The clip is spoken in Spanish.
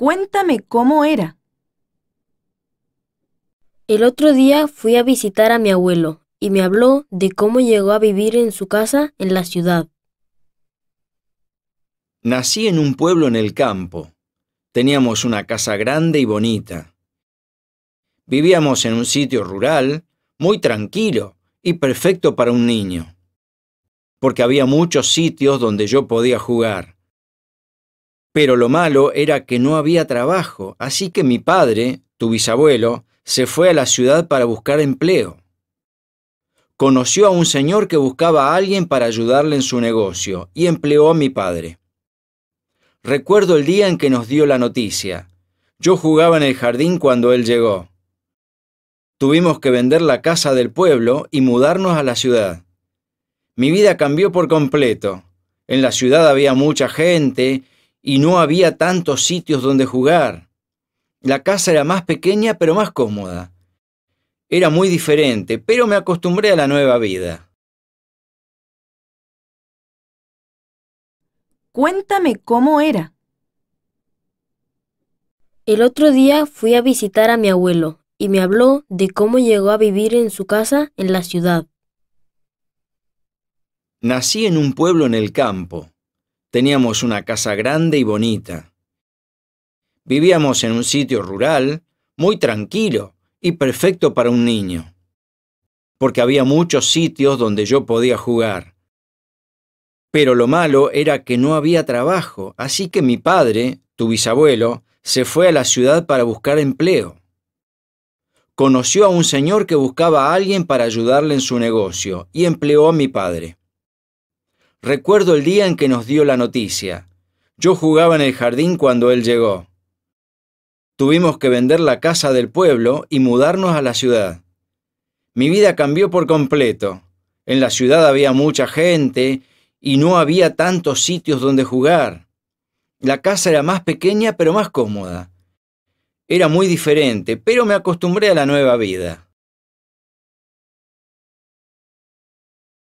Cuéntame cómo era. El otro día fui a visitar a mi abuelo y me habló de cómo llegó a vivir en su casa en la ciudad. Nací en un pueblo en el campo. Teníamos una casa grande y bonita. Vivíamos en un sitio rural, muy tranquilo y perfecto para un niño, porque había muchos sitios donde yo podía jugar pero lo malo era que no había trabajo, así que mi padre, tu bisabuelo, se fue a la ciudad para buscar empleo. Conoció a un señor que buscaba a alguien para ayudarle en su negocio y empleó a mi padre. Recuerdo el día en que nos dio la noticia. Yo jugaba en el jardín cuando él llegó. Tuvimos que vender la casa del pueblo y mudarnos a la ciudad. Mi vida cambió por completo. En la ciudad había mucha gente y no había tantos sitios donde jugar. La casa era más pequeña pero más cómoda. Era muy diferente, pero me acostumbré a la nueva vida. Cuéntame cómo era. El otro día fui a visitar a mi abuelo y me habló de cómo llegó a vivir en su casa en la ciudad. Nací en un pueblo en el campo. Teníamos una casa grande y bonita. Vivíamos en un sitio rural, muy tranquilo y perfecto para un niño, porque había muchos sitios donde yo podía jugar. Pero lo malo era que no había trabajo, así que mi padre, tu bisabuelo, se fue a la ciudad para buscar empleo. Conoció a un señor que buscaba a alguien para ayudarle en su negocio y empleó a mi padre. Recuerdo el día en que nos dio la noticia. Yo jugaba en el jardín cuando él llegó. Tuvimos que vender la casa del pueblo y mudarnos a la ciudad. Mi vida cambió por completo. En la ciudad había mucha gente y no había tantos sitios donde jugar. La casa era más pequeña pero más cómoda. Era muy diferente, pero me acostumbré a la nueva vida.